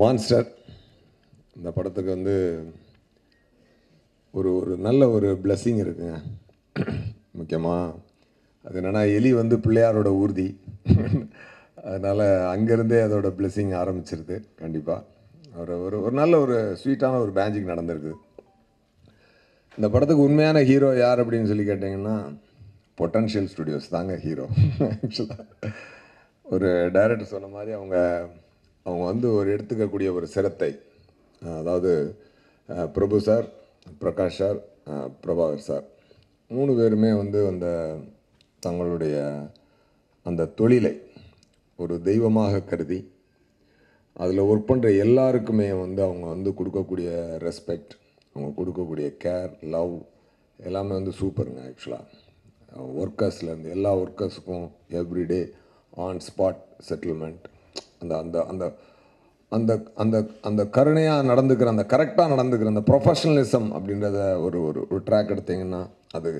monster இந்த படத்துக்கு வந்து ஒரு ஒரு நல்ல ஒரு பிளஸ்ஸிங் இருக்குங்க முக்கியமாக அது என்னென்னா எலி வந்து பிள்ளையாரோட ஊர்தி அதனால் அங்கேருந்தே அதோட பிளஸ்ஸிங் ஆரம்பிச்சிருது கண்டிப்பாக ஒரு ஒரு ஒரு நல்ல ஒரு ஸ்வீட்டான ஒரு மேஜிக் நடந்திருக்கு இந்த படத்துக்கு உண்மையான ஹீரோ யார் அப்படின்னு சொல்லி கேட்டிங்கன்னா பொட்டன்ஷியல் ஸ்டுடியோஸ் தாங்க ஹீரோ ஆக்சுவலாக ஒரு டைரக்டர் சொன்ன மாதிரி அவங்க அவங்க வந்து ஒரு எடுத்துக்கக்கூடிய ஒரு சிரத்தை அதாவது Prabhu sir Prakash sir Prabhakar sir மூணு பேருமே வந்து அந்த தங்களுடைய அந்த தொழிலை ஒரு தெய்வமாக கருதி அதில் ஒர்க் பண்ணுற எல்லாருக்குமே வந்து அவங்க வந்து கொடுக்கக்கூடிய ரெஸ்பெக்ட் அவங்க கொடுக்கக்கூடிய கேர் லவ் எல்லாமே வந்து சூப்பருங்க ஆக்சுவலாக ஒர்க்கர்ஸ்லேருந்து எல்லா ஒர்க்கர்ஸுக்கும் எவ்ரிடே ஆன் ஸ்பாட் செட்டில்மெண்ட் அந்த அந்த அந்த அந்த அந்த அந்த கருணையாக நடந்துக்கிற அந்த கரெக்டாக நடந்துக்கிற அந்த ப்ரொஃபஷனலிசம் அப்படின்றத ஒரு ஒரு ஒரு ட்ராக் எடுத்திங்கன்னா அது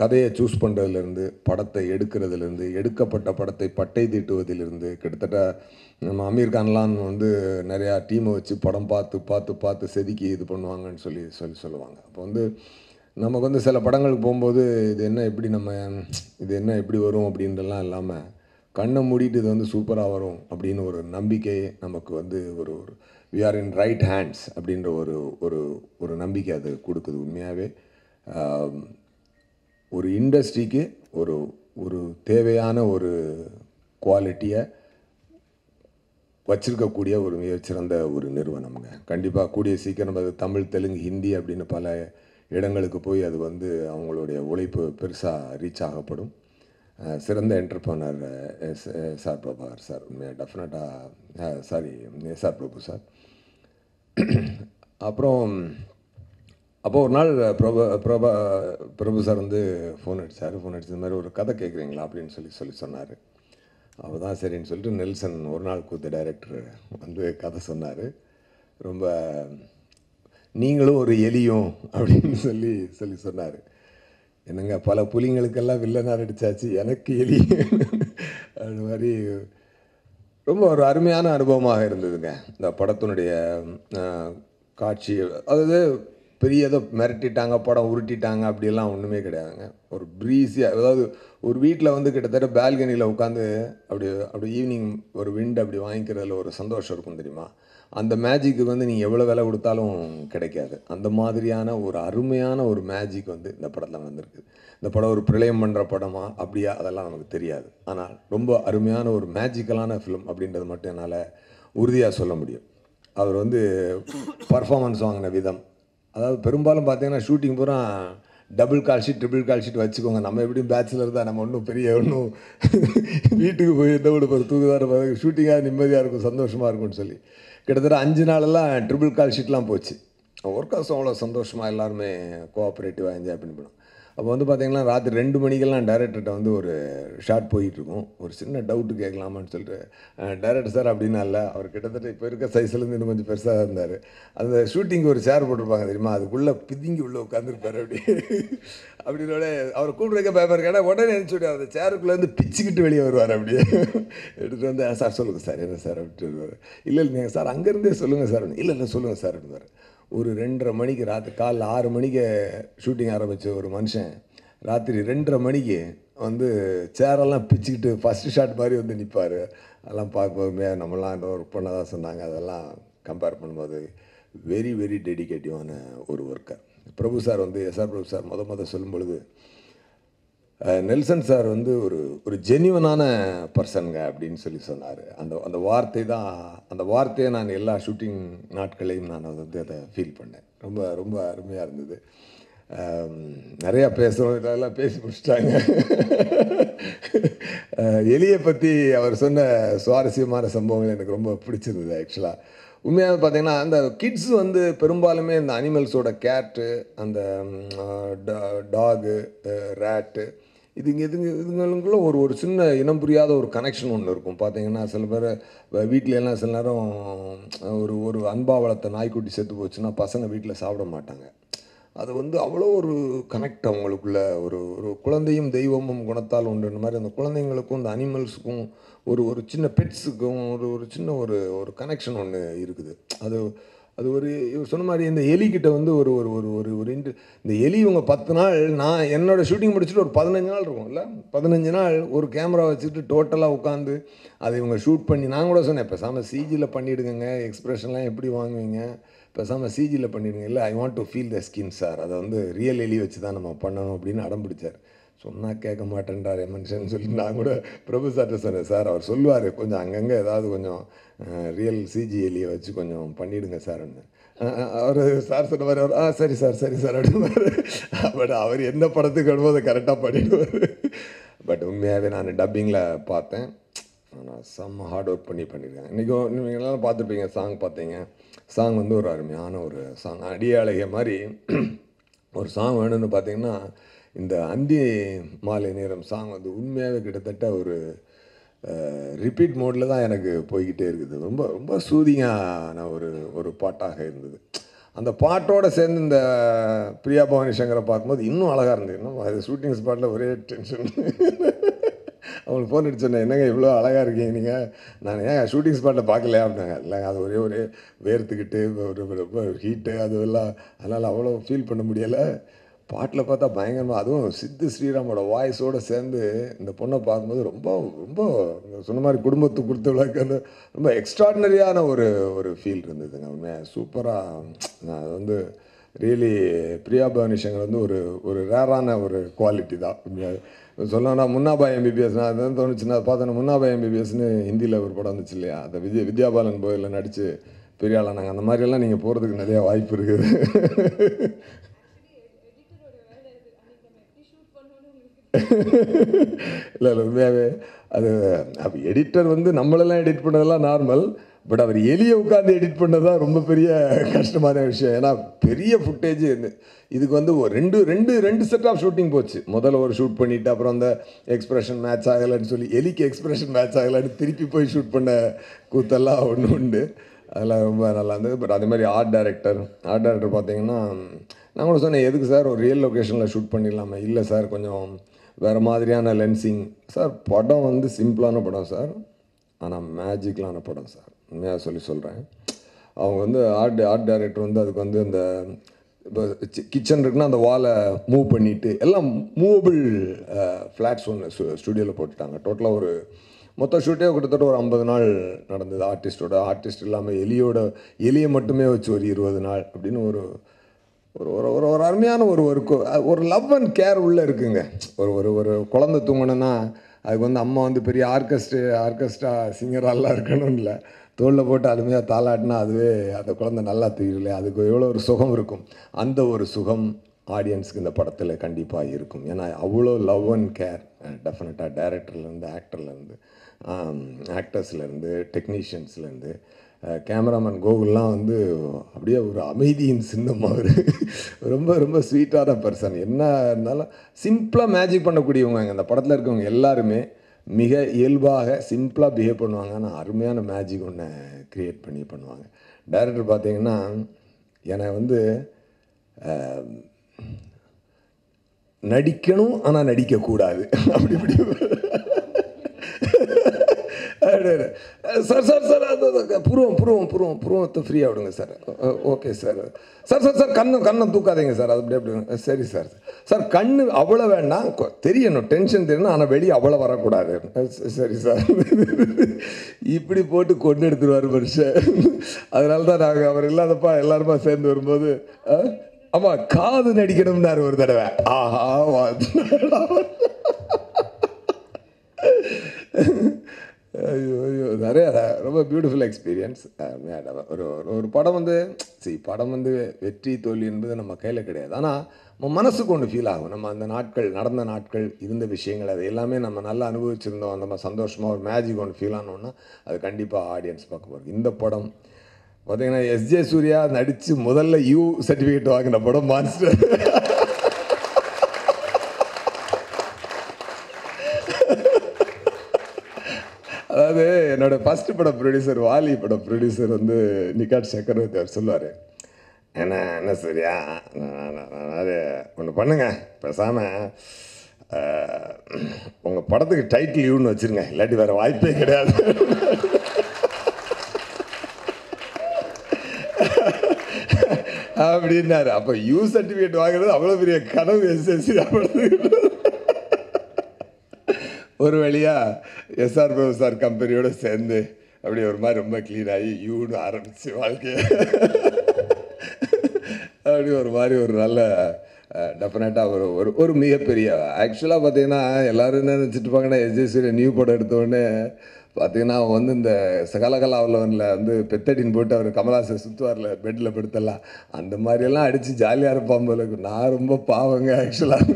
கதையை சூஸ் பண்ணுறதுலேருந்து படத்தை எடுக்கிறதுலேருந்து எடுக்கப்பட்ட படத்தை பட்டை தீட்டுவதிலிருந்து கிட்டத்தட்ட நம்ம அமீர் கான்லான் வந்து நிறையா டீமை வச்சு படம் பார்த்து பார்த்து பார்த்து செதுக்கி இது பண்ணுவாங்கன்னு சொல்லி சொல்லி சொல்லுவாங்க அப்போ வந்து நமக்கு வந்து சில படங்களுக்கு போகும்போது இது என்ன எப்படி நம்ம இது என்ன எப்படி வரும் அப்படின்றலாம் இல்லாமல் கண்ணை மூடிட்டு இது வந்து சூப்பராக வரும் அப்படின்னு ஒரு நம்பிக்கை நமக்கு வந்து ஒரு ஒரு we are in right hands அப்படின்ற ஒரு ஒரு ஒரு நம்பிக்கை அது கொடுக்குது உண்மையாகவே ஒரு இண்டஸ்ட்ரிக்கு ஒரு ஒரு தேவையான ஒரு குவாலிட்டியை வச்சிருக்கக்கூடிய ஒரு மிகச்சிறந்த ஒரு நிறுவனம்ங்க கண்டிப்பாக கூடிய சீக்கிரம் அது தமிழ் தெலுங்கு ஹிந்தி அப்படின்னு பல இடங்களுக்கு போய் அது வந்து அவங்களுடைய உழைப்பு பெருசாக ரீச் ஆகப்படும் சிறந்த எஸ் சார் பிரபாகர் சார் டெஃபினட்டாக சாரி சார் பிரபு சார் அப்புறம் அப்போது ஒரு நாள் பிரபா பிரபா பிரபு சார் வந்து ஃபோன் அடித்தார் ஃபோன் அடிச்சது மாதிரி ஒரு கதை கேட்குறீங்களா அப்படின்னு சொல்லி சொல்லி சொன்னார் அப்போ தான் சரின்னு சொல்லிட்டு நெல்சன் ஒரு நாள் கூத்து டைரக்டர் வந்து கதை சொன்னார் ரொம்ப நீங்களும் ஒரு எலியும் அப்படின்னு சொல்லி சொல்லி சொன்னார் என்னங்க பல புலிங்களுக்கெல்லாம் வில்லனாக அடித்தாச்சு எனக்கு எலி அது மாதிரி ரொம்ப ஒரு அருமையான அனுபவமாக இருந்ததுங்க இந்த படத்தினுடைய காட்சி அதாவது பெரிய ஏதோ மிரட்டிட்டாங்க படம் உருட்டிட்டாங்க அப்படிலாம் ஒன்றுமே கிடையாதுங்க ஒரு ப்ரீஸியாக அதாவது ஒரு வீட்டில் வந்து கிட்டத்தட்ட பால்கனியில் உட்காந்து அப்படி அப்படி ஈவினிங் ஒரு விண்ட் அப்படி வாங்கிக்கிறதுல ஒரு சந்தோஷம் இருக்கும் தெரியுமா அந்த மேஜிக்கு வந்து நீங்கள் எவ்வளோ விலை கொடுத்தாலும் கிடைக்காது அந்த மாதிரியான ஒரு அருமையான ஒரு மேஜிக் வந்து இந்த படத்தில் வந்திருக்கு இந்த படம் ஒரு பிரளயம் பண்ணுற படமா அப்படியா அதெல்லாம் நமக்கு தெரியாது ஆனால் ரொம்ப அருமையான ஒரு மேஜிக்கலான ஃபிலிம் அப்படின்றது மட்டும் என்னால் உறுதியாக சொல்ல முடியும் அவர் வந்து பர்ஃபாமன்ஸ் வாங்கின விதம் அதாவது பெரும்பாலும் பார்த்தீங்கன்னா ஷூட்டிங் பூரா double call sheet triple call sheet வச்சுக்கோங்க நம்ம எப்படியும் பேச்சுலர் தான் நம்ம ஒன்றும் பெரிய ஒன்றும் வீட்டுக்கு போய் எந்த விட ஒரு தூக்குதான் ஷூட்டிங்காக நிம்மதியாக இருக்கும் சந்தோஷமாக இருக்கும்னு சொல்லி கிட்டத்தட்ட அஞ்சு நாளெல்லாம் ட்ரிபிள் கால் ஷீட்லாம் போச்சு ஒர்க்கர்ஸும் அவ்வளோ சந்தோஷமாக எல்லாருமே கோஆப்ரேட்டிவாக என்ஜாய் பண்ணி போனோம் அப்போ வந்து பார்த்திங்கன்னா ராத்திரி ரெண்டு மணிக்கெல்லாம் டேரக்டர்கிட்ட வந்து ஒரு ஷார்ட் இருக்கும் ஒரு சின்ன டவுட்டு கேட்கலாமான்னு சொல்லிட்டு டேரக்டர் சார் அப்படின்னா இல்லை அவர் கிட்டத்தட்ட இப்போ இருக்க சைஸ்லேருந்து இன்னும் கொஞ்சம் பெருசாக இருந்தார் அந்த ஷூட்டிங் ஒரு சேர் போட்டிருப்பாங்க தெரியுமா அதுக்குள்ளே பிதிங்கி உள்ளே உட்காந்துருப்பார் அப்படி அப்படின்னோட அவர் கூப்பிட்ருக்க பேப்பர் கேட்டால் உடனே நினச்சி அந்த சேருக்குள்ளேருந்து பிச்சுக்கிட்டு வெளியே வருவார் அப்படியே எடுத்துகிட்டு வந்து சார் சொல்லுங்கள் சார் என்ன சார் அப்படின்ட்டு வருவார் இல்லை இல்லைங்க சார் அங்கேருந்தே சொல்லுங்கள் சார் இல்லை இல்லை சொல்லுங்கள் சார் அப்படின்வார் ஒரு ரெண்டரை மணிக்கு ராத்திரி காலைல ஆறு மணிக்கு ஷூட்டிங் ஆரம்பித்த ஒரு மனுஷன் ராத்திரி ரெண்டரை மணிக்கு வந்து சேரெல்லாம் பிச்சுக்கிட்டு ஃபஸ்ட்டு ஷாட் மாதிரி வந்து நிற்பார் அதெல்லாம் பார்க்கும்போதுமே நம்மளாம் ஒர்க் பண்ண தான் சொன்னாங்க அதெல்லாம் கம்பேர் பண்ணும்போது வெரி வெரி டெடிக்கேட்டிவான ஒரு ஒர்க்கர் பிரபு சார் வந்து எஸ்ஆர் பிரபு சார் மொதல் மொதல் சொல்லும் பொழுது நெல்சன் சார் வந்து ஒரு ஒரு ஜெனிவனான பர்சனுங்க அப்படின்னு சொல்லி சொன்னார் அந்த அந்த வார்த்தை தான் அந்த வார்த்தையை நான் எல்லா ஷூட்டிங் நாட்களையும் நான் வந்து அதை ஃபீல் பண்ணேன் ரொம்ப ரொம்ப அருமையாக இருந்தது நிறையா பேசுகிறோம் இதெல்லாம் பேசி முடிச்சிட்டாங்க எலியை பற்றி அவர் சொன்ன சுவாரஸ்யமான சம்பவங்கள் எனக்கு ரொம்ப பிடிச்சிருந்தது ஆக்சுவலாக உண்மையாக பார்த்தீங்கன்னா அந்த கிட்ஸ் வந்து பெரும்பாலுமே இந்த அனிமல்ஸோட கேட்டு அந்த டாகு ரேட்டு இதுங்க இதுங்க இதுங்களுக்குள்ளே ஒரு ஒரு சின்ன இனம் புரியாத ஒரு கனெக்ஷன் ஒன்று இருக்கும் பார்த்தீங்கன்னா சில பேர் வீட்டில் எல்லாம் சில நேரம் ஒரு ஒரு அன்பா வளர்த்த நாய்க்குட்டி செத்து போச்சுன்னா பசங்க வீட்டில் சாப்பிட மாட்டாங்க அது வந்து அவ்வளோ ஒரு கனெக்ட் அவங்களுக்குள்ள ஒரு ஒரு குழந்தையும் தெய்வமும் குணத்தால் உண்டுன்ற மாதிரி அந்த குழந்தைங்களுக்கும் அந்த அனிமல்ஸுக்கும் ஒரு ஒரு சின்ன பெட்ஸுக்கும் ஒரு ஒரு சின்ன ஒரு ஒரு கனெக்ஷன் ஒன்று இருக்குது அது அது ஒரு இவர் சொன்ன மாதிரி இந்த எலிக்கிட்ட வந்து ஒரு ஒரு ஒரு ஒரு ஒரு இன்ட் இந்த எலி இவங்க பத்து நாள் நான் என்னோடய ஷூட்டிங் முடிச்சுட்டு ஒரு பதினஞ்சு நாள் இருக்கும் இல்லை பதினஞ்சு நாள் ஒரு கேமரா வச்சுட்டு டோட்டலாக உட்காந்து அதை இவங்க ஷூட் பண்ணி நான் கூட சொன்னேன் பேசாமல் சிஜியில் பண்ணிவிடுங்க எக்ஸ்ப்ரெஷன்லாம் எப்படி வாங்குவீங்க பேசாமல் சிஜியில் பண்ணிவிடுங்க இல்லை I want to feel the skin sir அதை வந்து ரியல் எலி வச்சு தான் நம்ம பண்ணணும் அப்படின்னு அடம் பிடிச்சார் சொன்னால் கேட்க மாட்டேன்றார் மனுஷன் சொல்லி நான் கூட பிரபு சார்ட்ட சொன்னேன் சார் அவர் சொல்லுவார் கொஞ்சம் அங்கங்கே ஏதாவது கொஞ்சம் ரியல் சிஜிஎலியை வச்சு கொஞ்சம் பண்ணிவிடுங்க சார் ஒன்று அவர் சார் சொல்லுவார் அவர் ஆ சரி சார் சரி சார் அப்படின்னாரு பட் அவர் என்ன படத்துக்கு வருமோ அதை கரெக்டாக பண்ணிடுவார் பட் உண்மையாகவே நான் டப்பிங்கில் பார்த்தேன் ஆனால் செம்ம ஹார்ட் ஒர்க் பண்ணி பண்ணியிருக்கேன் இன்றைக்கும் நீங்கள் எல்லாரும் பார்த்துருப்பீங்க சாங் பார்த்தீங்க சாங் வந்து ஒரு அருமையான ஒரு சாங் அடியாளகிய மாதிரி ஒரு சாங் வேணும்னு பார்த்தீங்கன்னா இந்த அந்தி மாலை நேரம் சாங் வந்து உண்மையாகவே கிட்டத்தட்ட ஒரு ரிப்பீட் மோடில் தான் எனக்கு போய்கிட்டே இருக்குது ரொம்ப ரொம்ப சூதிங்கான ஒரு ஒரு பாட்டாக இருந்தது அந்த பாட்டோடு சேர்ந்து இந்த பிரியா பவானி சங்கரை பார்க்கும்போது இன்னும் அழகாக இருந்தது இன்னும் அது ஷூட்டிங் ஸ்பாட்டில் ஒரே டென்ஷன் அவங்களுக்கு ஃபோன் அடிச்சு சொன்னேன் என்னங்க இவ்வளோ அழகாக இருக்கீங்க நீங்கள் நான் ஏன் ஷூட்டிங் ஸ்பாட்டில் பார்க்கல அப்படின்னாங்க இல்லைங்க அது ஒரே ஒரே வேர்த்துக்கிட்டு ஒரு ரொம்ப ஹீட்டு அது எல்லாம் அதனால் அவ்வளோ ஃபீல் பண்ண முடியலை பாட்டில் பார்த்தா பயங்கரமாக அதுவும் சித்து ஸ்ரீராமோட வாய்ஸோடு சேர்ந்து இந்த பொண்ணை பார்க்கும்போது ரொம்ப ரொம்ப சொன்ன மாதிரி குடும்பத்துக்கு கொடுத்த அந்த ரொம்ப எக்ஸ்ட்ராடினரியான ஒரு ஒரு ஃபீல் இருந்ததுங்க உண்மையாக சூப்பராக அது வந்து ரியலி பிரியா பவனிஷங்கள் வந்து ஒரு ஒரு ரேரான ஒரு குவாலிட்டி தான் உண்மையாக சொல்லணும்னா முன்னாபா நான் அதுதான் தோணுச்சுன்னா பார்த்தோன்னா முன்னாபாய் எம்பிபிஎஸ்னு ஹிந்தியில் ஒரு படம் வந்துச்சு இல்லையா அந்த விஜய் வித்யாபாலன் கோயிலில் நடித்து பெரிய ஆளானாங்க அந்த மாதிரியெல்லாம் நீங்கள் போகிறதுக்கு நிறையா வாய்ப்பு இருக்குது இல்லை உண்மையாகவே அது எடிட்டர் வந்து நம்மளெல்லாம் எடிட் பண்ணதெல்லாம் நார்மல் பட் அவர் எளிய உட்காந்து எடிட் பண்ணதான் ரொம்ப பெரிய கஷ்டமான விஷயம் ஏன்னா பெரிய ஃபுட்டேஜ் இதுக்கு வந்து ஒரு ரெண்டு ரெண்டு ரெண்டு செட் ஆஃப் ஷூட்டிங் போச்சு முதல்ல ஒரு ஷூட் பண்ணிவிட்டு அப்புறம் அந்த எக்ஸ்ப்ரெஷன் மேட்ச் ஆகலைன்னு சொல்லி எலிக்கு எக்ஸ்ப்ரெஷன் மேட்ச் ஆகலைன்னு திருப்பி போய் ஷூட் பண்ண கூத்தெல்லாம் ஒன்று உண்டு அதெல்லாம் ரொம்ப நல்லா இருந்தது பட் அதே மாதிரி ஆர்ட் டைரக்டர் ஆர்ட் டைரக்டர் பார்த்தீங்கன்னா நான் கூட சொன்னேன் எதுக்கு சார் ஒரு ரியல் லொக்கேஷனில் ஷூட் பண்ணிடலாமா இல்லை சார் கொஞ்சம் வேறு மாதிரியான லென்சிங் சார் படம் வந்து சிம்பிளான படம் சார் ஆனால் மேஜிக்கலான படம் சார் உண்மையாக சொல்லி சொல்கிறேன் அவங்க வந்து ஆர்ட் ஆர்ட் டைரக்டர் வந்து அதுக்கு வந்து அந்த இப்போ கிச்சன் இருக்குன்னா அந்த வாலை மூவ் பண்ணிவிட்டு எல்லாம் மூவபிள் ஃப்ளாட்ஸ் ஒன்று ஸ்டுடியோவில் போட்டுட்டாங்க டோட்டலாக ஒரு மொத்த ஷூட்டே கிட்டத்தட்ட ஒரு ஐம்பது நாள் நடந்தது ஆர்டிஸ்டோட ஆர்டிஸ்ட் இல்லாமல் எலியோட எலியை மட்டுமே வச்சு ஒரு இருபது நாள் அப்படின்னு ஒரு ஒரு ஒரு ஒரு ஒரு அருமையான ஒரு ஒரு ஒரு லவ் அண்ட் கேர் உள்ளே இருக்குங்க ஒரு ஒரு ஒரு குழந்த தூங்கணுன்னா அதுக்கு வந்து அம்மா வந்து பெரிய ஆர்கெஸ்ட்ரா ஆர்கெஸ்ட்ரா சிங்கராலாம் இருக்கணும் இல்லை தோளில் போட்டு அருமையாக தாளாட்டினா அதுவே அந்த குழந்தை நல்லா தெரியல அதுக்கு எவ்வளோ ஒரு சுகம் இருக்கும் அந்த ஒரு சுகம் ஆடியன்ஸுக்கு இந்த படத்தில் கண்டிப்பாக இருக்கும் ஏன்னா அவ்வளோ லவ் அண்ட் கேர் டெஃபினட்டாக டேரக்டர்லேருந்து ஆக்டர்லேருந்து ஆக்டர்ஸ்லேருந்து டெக்னீஷியன்ஸ்லேருந்து கேமராமேன் கோகுல்லாம் வந்து அப்படியே ஒரு அமைதியின் சின்னம் அவர் ரொம்ப ரொம்ப ஸ்வீட்டான பர்சன் என்ன இருந்தாலும் சிம்பிளாக மேஜிக் பண்ணக்கூடியவங்க அந்த படத்தில் இருக்கவங்க எல்லாருமே மிக இயல்பாக சிம்பிளாக பிஹேவ் பண்ணுவாங்க ஆனால் அருமையான மேஜிக் ஒன்று க்ரியேட் பண்ணி பண்ணுவாங்க டைரக்டர் பார்த்திங்கன்னா என்னை வந்து நடிக்கணும் ஆனால் நடிக்கக்கூடாது அப்படி இப்படி சார் சார் சார் அது புருவம் புருவம் புருவம் புருவத்தை ஃப்ரீயாக விடுங்க sir okay sir sir sir sir கண்ணு கண்ணை தூக்காதீங்க சார் அது அப்படியே அப்படி சரி சார் சார் கண்ணு அவ்வளோ வேணாம் தெரியணும் டென்ஷன் தெரியணும் ஆனால் வெளியே அவ்வளோ வரக்கூடாது சரி சார் இப்படி போட்டு கொண்டு எடுத்துருவார் மனுஷன் அதனால தான் நாங்கள் அவர் இல்லாதப்பா எல்லாருமா சேர்ந்து வரும்போது ஆமாம் காது நடிக்கணும்னாரு ஒரு தடவை ஆஹா ஐயோ நிறைய ரொம்ப பியூட்டிஃபுல் எக்ஸ்பீரியன்ஸ் ஒரு ஒரு படம் வந்து சரி படம் வந்து வெற்றி தோல்வி என்பது நம்ம கையில் கிடையாது ஆனால் நம்ம மனசுக்கு ஒன்று ஃபீல் ஆகும் நம்ம அந்த நாட்கள் நடந்த நாட்கள் இருந்த விஷயங்கள் அது எல்லாமே நம்ம நல்லா அனுபவிச்சிருந்தோம் நம்ம சந்தோஷமாக ஒரு மேஜிக் ஒன்று ஃபீல் ஆனோன்னா அது கண்டிப்பாக ஆடியன்ஸ் பார்க்க போகிறது இந்த படம் பார்த்திங்கன்னா எஸ்ஜே சூர்யா நடித்து முதல்ல யூ சர்டிஃபிகேட் வாங்கின படம் மாஸ்டர் என்னோட ஃபஸ்ட்டு பட ப்ரொடியூசர் வாலி பட ப்ரொடியூசர் வந்து நிகாட் சக்கரவர்த்தி அவர் சொல்லுவார் என்ன என்ன சரியா அது ஒன்று பண்ணுங்க பேசாமல் உங்கள் படத்துக்கு டைட்டில் யூன்னு வச்சுருங்க இல்லாட்டி வேறு வாய்ப்பே கிடையாது அப்படின்னாரு அப்போ யூ சர்டிஃபிகேட் வாங்குறது அவ்வளோ பெரிய கனவு எஸ்எஸ்சி அப்படின்னு ஒரு வழியாக எஸ்ஆர் சார் கம்பெனியோடு சேர்ந்து அப்படி ஒரு மாதிரி ரொம்ப க்ளீன் ஆகி யூன்னு ஆரம்பித்து வாழ்க்கையை அப்படி ஒரு மாதிரி ஒரு நல்ல டெஃபினட்டாக ஒரு ஒரு ஒரு மிகப்பெரிய ஆக்சுவலாக பார்த்தீங்கன்னா எல்லோரும் என்ன நினச்சிட்டு பாங்கன்னா எஸ்ஜிசியில் நியூ படம் எடுத்தோடனே பார்த்தீங்கன்னா அவன் வந்து இந்த சகலகலாவில் வந்து பெத்தடின்னு போட்டு அவர் கமலாசர் சுற்றுவாரில் பெட்டில் படுத்தலாம் அந்த மாதிரியெல்லாம் அடித்து ஜாலியாக இருப்பான் போல நான் ரொம்ப பாவங்க ஆக்சுவலாக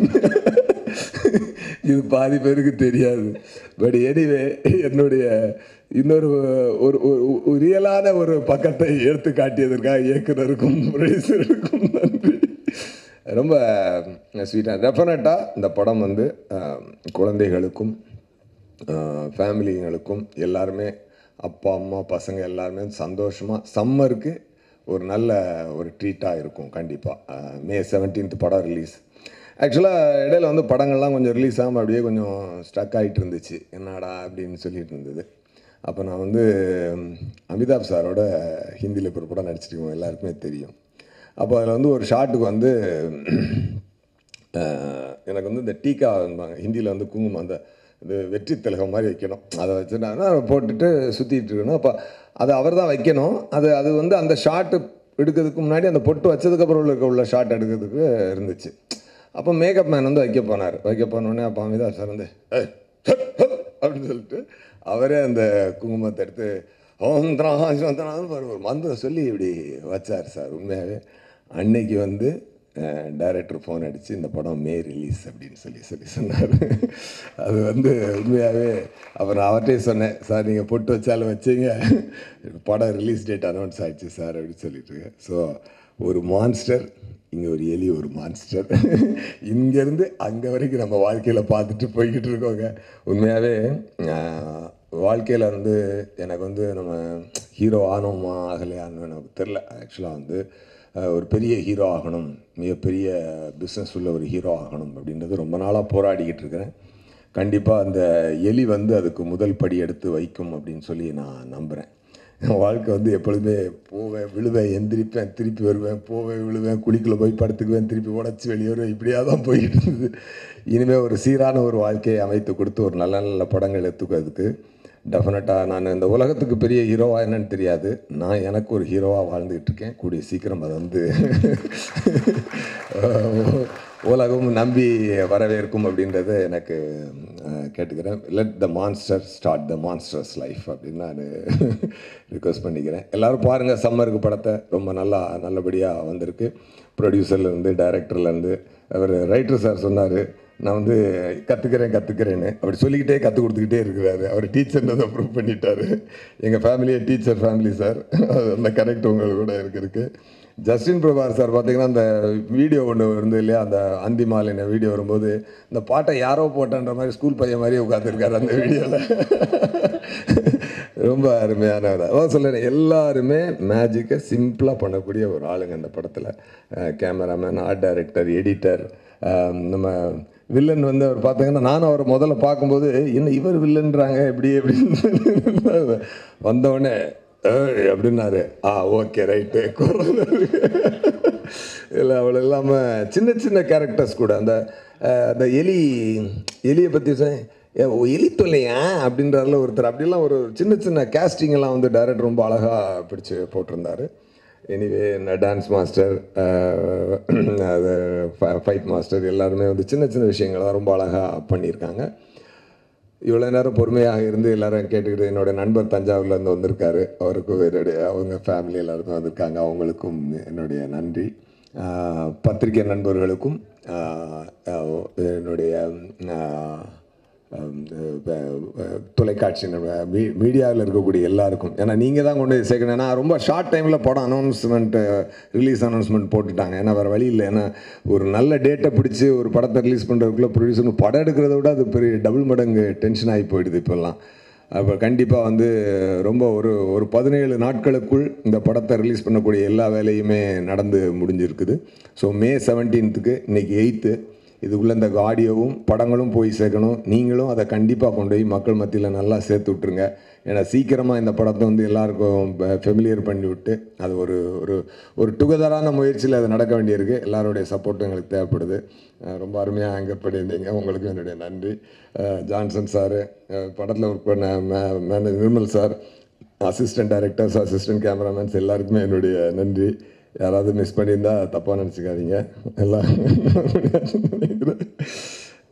இது பாதி பேருக்கு தெரியாது பட் எனிவே என்னுடைய இன்னொரு ஒரு ஒரு ரியலான ஒரு பக்கத்தை எடுத்து காட்டியதற்காக இயக்குனருக்கும் ரேசருக்கும் நன்றி ரொம்ப ஸ்வீட்டாக டெஃபினட்டாக இந்த படம் வந்து குழந்தைகளுக்கும் ஃபேமிலிங்களுக்கும் எல்லாருமே அப்பா அம்மா பசங்க எல்லாருமே சந்தோஷமாக சம்மருக்கு ஒரு நல்ல ஒரு ட்ரீட்டாக இருக்கும் கண்டிப்பாக மே செவன்டீன்த் படம் ரிலீஸ் ஆக்சுவலாக இடையில வந்து படங்கள்லாம் கொஞ்சம் ரிலீஸ் ஆகாமல் அப்படியே கொஞ்சம் ஸ்டக் ஆகிட்டு இருந்துச்சு என்னடா அப்படின்னு சொல்லிட்டு இருந்தது அப்போ நான் வந்து அமிதாப் சாரோட ஹிந்தியில் ஒரு படம் நடிச்சிருக்கோம் எல்லாருக்குமே தெரியும் அப்போ அதில் வந்து ஒரு ஷார்ட்டுக்கு வந்து எனக்கு வந்து இந்த டீக்கா என்பாங்க ஹிந்தியில் வந்து குங்குமம் அந்த இது வெற்றி திலகம் மாதிரி வைக்கணும் அதை வச்சு போட்டுட்டு சுற்றிட்டு இருக்கணும் அப்போ அது அவர் தான் வைக்கணும் அது அது வந்து அந்த ஷாட்டு எடுக்கிறதுக்கு முன்னாடி அந்த பொட்டு வச்சதுக்கப்புறம் உள்ள உள்ள எடுக்கிறதுக்கு இருந்துச்சு அப்போ மேக்கப் மேன் வந்து வைக்க போனார் வைக்க போனோடனே அப்போ அமிதாப் சார் வந்து அப்படின்னு சொல்லிட்டு அவரே அந்த குங்குமத்தை எடுத்து ஓம் திராசிவந்தனாலும் ஒரு மந்திரம் சொல்லி இப்படி வச்சார் சார் உண்மையாகவே அன்னைக்கு வந்து டைரக்டர் ஃபோன் அடித்து இந்த படம் மே ரிலீஸ் அப்படின்னு சொல்லி சொல்லி சொன்னார் அது வந்து உண்மையாகவே அப்புறம் அவர்கிட்டே சொன்னேன் சார் நீங்கள் பொட்டு வச்சாலும் வச்சிங்க படம் ரிலீஸ் டேட் அனௌன்ஸ் ஆகிடுச்சு சார் அப்படின்னு சொல்லிட்டு ஸோ ஒரு மான்ஸ்டர் இங்கே ஒரு எலி ஒரு மான்ஸ்டர் இங்கேருந்து அங்கே வரைக்கும் நம்ம வாழ்க்கையில் பார்த்துட்டு போய்கிட்டு இருக்கோங்க உண்மையாகவே வாழ்க்கையில் வந்து எனக்கு வந்து நம்ம ஹீரோ ஆனோமா ஆகலையான்னு எனக்கு தெரில ஆக்சுவலாக வந்து ஒரு பெரிய ஹீரோ ஆகணும் மிகப்பெரிய பிஸ்னஸ் உள்ள ஒரு ஹீரோ ஆகணும் அப்படின்றது ரொம்ப நாளாக போராடிக்கிட்டு இருக்கிறேன் கண்டிப்பாக அந்த எலி வந்து அதுக்கு முதல் படி எடுத்து வைக்கும் அப்படின்னு சொல்லி நான் நம்புகிறேன் என் வாழ்க்கை வந்து எப்பொழுதுமே போவேன் விழுவேன் எந்திரிப்பேன் திருப்பி வருவேன் போவேன் விழுவேன் குழிக்குள்ளே போய் படுத்துக்குவேன் திருப்பி உடச்சி வெளியே வருவேன் இப்படியாக தான் போயிட்டு இருந்தது இனிமேல் ஒரு சீரான ஒரு வாழ்க்கையை அமைத்து கொடுத்து ஒரு நல்ல நல்ல படங்கள் எடுத்துக்கிறதுக்கு டெஃபினட்டாக நான் இந்த உலகத்துக்கு பெரிய ஹீரோவாக என்னன்னு தெரியாது நான் எனக்கு ஒரு ஹீரோவாக வாழ்ந்துகிட்டு இருக்கேன் கூடிய சீக்கிரம் அது வந்து உலகம் நம்பி வரவேற்கும் அப்படின்றத எனக்கு கேட்டுக்கிறேன் let the monster start the monster's life அப்படின்னு நான் ரிக்வஸ்ட் பண்ணிக்கிறேன் எல்லோரும் பாருங்கள் சம்மருக்கு படத்தை ரொம்ப நல்லா நல்லபடியாக வந்திருக்கு ப்ரொடியூசர்லேருந்து டைரக்டர்லேருந்து அவர் ரைட்டர் சார் சொன்னார் நான் வந்து கற்றுக்கிறேன் கற்றுக்கிறேன்னு அப்படி சொல்லிக்கிட்டே கற்றுக் கொடுத்துக்கிட்டே இருக்கிறாரு அவர் அதை ப்ரூவ் பண்ணிட்டார் எங்கள் ஃபேமிலியே டீச்சர் ஃபேமிலி சார் அந்த கனெக்ட் உங்களுக்கு கூட இருக்கு ஜஸ்டின் பிரபார் சார் பார்த்தீங்கன்னா அந்த வீடியோ ஒன்று இருந்து இல்லையா அந்த அந்தி மாலின வீடியோ வரும்போது இந்த பாட்டை யாரோ போட்டன்ற மாதிரி ஸ்கூல் பையன் மாதிரி உட்காந்துருக்காரு அந்த வீடியோவில் ரொம்ப அருமையான அதான் சொல்ல எல்லாருமே மேஜிக்கை சிம்பிளாக பண்ணக்கூடிய ஒரு ஆளுங்க அந்த படத்தில் கேமராமேன் ஆர்ட் டைரக்டர் எடிட்டர் நம்ம வில்லன் வந்து அவர் பார்த்தீங்கன்னா நானும் அவர் முதல்ல பார்க்கும்போது என்ன இவர் வில்லன்றாங்க எப்படி எப்படின்னு வந்தவுடனே அப்படின்னாரு ஆ ஓகே ரைட்டு கொரோனா இல்லை அவ்வளோ இல்லாமல் சின்ன சின்ன கேரக்டர்ஸ் கூட அந்த அந்த எலி எலியை பற்றி எலி தொல்லையா அப்படின்றதுல ஒருத்தர் அப்படிலாம் ஒரு சின்ன சின்ன கேஸ்டிங்கெல்லாம் வந்து டேரக்டர் ரொம்ப அழகாக பிடிச்சி போட்டிருந்தார் எனிவே என்ன டான்ஸ் மாஸ்டர் அது ஃபைட் மாஸ்டர் எல்லாருமே வந்து சின்ன சின்ன விஷயங்கள்லாம் ரொம்ப அழகாக பண்ணியிருக்காங்க இவ்வளோ நேரம் பொறுமையாக இருந்து எல்லாரும் கேட்டுக்கிட்டு என்னோடய நண்பர் தஞ்சாவூர்லேருந்து வந்திருக்காரு அவருக்கும் என்னுடைய அவங்க ஃபேமிலி எல்லாருக்கும் வந்திருக்காங்க அவங்களுக்கும் என்னுடைய நன்றி பத்திரிகை நண்பர்களுக்கும் என்னுடைய தொலைக்காட்சி மீடியாவில் இருக்கக்கூடிய எல்லாருக்கும் ஏன்னா நீங்கள் தான் கொண்டு சேர்க்கணும் ஏன்னா ரொம்ப ஷார்ட் டைமில் படம் அனௌன்ஸ்மெண்ட்டு ரிலீஸ் அனௌன்ஸ்மெண்ட் போட்டுட்டாங்க ஏன்னா வேறு வழி இல்லை ஏன்னா ஒரு நல்ல டேட்டை பிடிச்சி ஒரு படத்தை ரிலீஸ் பண்ணுறதுக்குள்ளே ப்ரொடியூசர் படம் எடுக்கிறத விட அது பெரிய டபுள் மடங்கு டென்ஷன் ஆகி போயிடுது இப்போல்லாம் அப்போ கண்டிப்பாக வந்து ரொம்ப ஒரு ஒரு பதினேழு நாட்களுக்குள் இந்த படத்தை ரிலீஸ் பண்ணக்கூடிய எல்லா வேலையுமே நடந்து முடிஞ்சிருக்குது ஸோ மே செவன்டீன்த்துக்கு இன்றைக்கி எயித்து இதுக்குள்ளே இந்த ஆடியோவும் படங்களும் போய் சேர்க்கணும் நீங்களும் அதை கண்டிப்பாக கொண்டு போய் மக்கள் மத்தியில் நல்லா சேர்த்து விட்ருங்க ஏன்னா சீக்கிரமாக இந்த படத்தை வந்து எல்லாருக்கும் ஃபெமிலியர் பண்ணி விட்டு அது ஒரு ஒரு ஒரு டுகெதரான முயற்சியில் அது நடக்க வேண்டியிருக்கு எல்லாருடைய சப்போர்ட்டும் எங்களுக்கு தேவைப்படுது ரொம்ப அருமையாக அங்கே பண்ணியிருந்தீங்க உங்களுக்கு என்னுடைய நன்றி ஜான்சன் சார் படத்தில் ஒர்க் பண்ண manage Nirmal sir assistant directors assistant cameramen எல்லாருக்குமே என்னுடைய நன்றி யாராவது மிஸ் பண்ணியிருந்தா தப்பாக நினச்சிக்காதீங்க எல்லாம்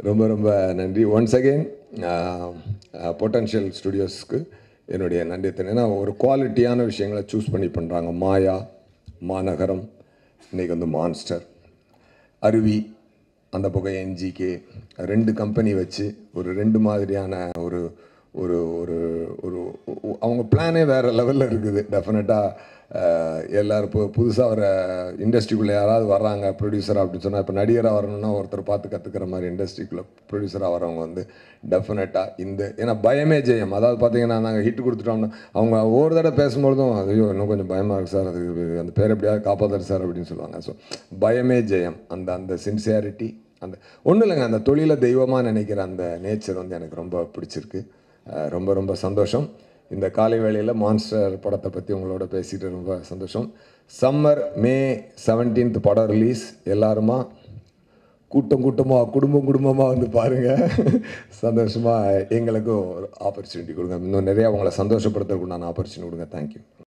ரொம்ப ரொம்ப நன்றி ஒன்ஸ் அகெயின் பொட்டன்ஷியல் ஸ்டுடியோஸ்க்கு என்னுடைய நன்றி ஏன்னா ஒரு குவாலிட்டியான விஷயங்களை சூஸ் பண்ணி பண்ணுறாங்க மாயா மாநகரம் இன்றைக்கி வந்து மான்ஸ்டர் அருவி அந்த பக்கம் என்ஜிகே ரெண்டு கம்பெனி வச்சு ஒரு ரெண்டு மாதிரியான ஒரு ஒரு ஒரு ஒரு அவங்க பிளானே வேறு லெவலில் இருக்குது டெஃபினட்டாக எல்லோரும் இப்போ புதுசாக வர இண்டஸ்ட்ரிக்குள்ளே யாராவது வர்றாங்க ப்ரொடியூசராக அப்படின்னு சொன்னால் இப்போ நடிகராக வரணும்னா ஒருத்தர் பார்த்து கற்றுக்கிற மாதிரி இண்டஸ்ட்ரிக்குள்ளே ப்ரொடியூசராக வரவங்க வந்து டெஃபினட்டாக இந்த ஏன்னா பயமே ஜெயம் அதாவது பார்த்தீங்கன்னா நாங்கள் ஹிட் கொடுத்துட்டோம்னா அவங்க ஒவ்வொரு தடவை பேசும்பொழுதும் ஐயோ இன்னும் கொஞ்சம் பயமாக இருக்குது சார் அது அந்த பேர் எப்படியாவது காப்பாற்றுற சார் அப்படின்னு சொல்லுவாங்க ஸோ பயமே ஜெயம் அந்த அந்த சின்சியாரிட்டி அந்த ஒன்றும் இல்லைங்க அந்த தொழிலை தெய்வமாக நினைக்கிற அந்த நேச்சர் வந்து எனக்கு ரொம்ப பிடிச்சிருக்கு ரொம்ப ரொம்ப சந்தோஷம் இந்த காலை வேளையில் மான்ஸ்டர் படத்தை பற்றி உங்களோட பேசிட்டு ரொம்ப சந்தோஷம் சம்மர் மே செவன்டீன்த் படம் ரிலீஸ் எல்லாருமா கூட்டம் கூட்டமாக குடும்பம் குடும்பமாக வந்து பாருங்கள் சந்தோஷமாக எங்களுக்கும் ஒரு ஆப்பர்ச்சுனிட்டி கொடுங்க இன்னும் நிறையா உங்களை சந்தோஷப்படுத்துறதுக்கு நான் ஆப்பர்ச்சுனிட்டி கொடுங்க தேங்க்யூ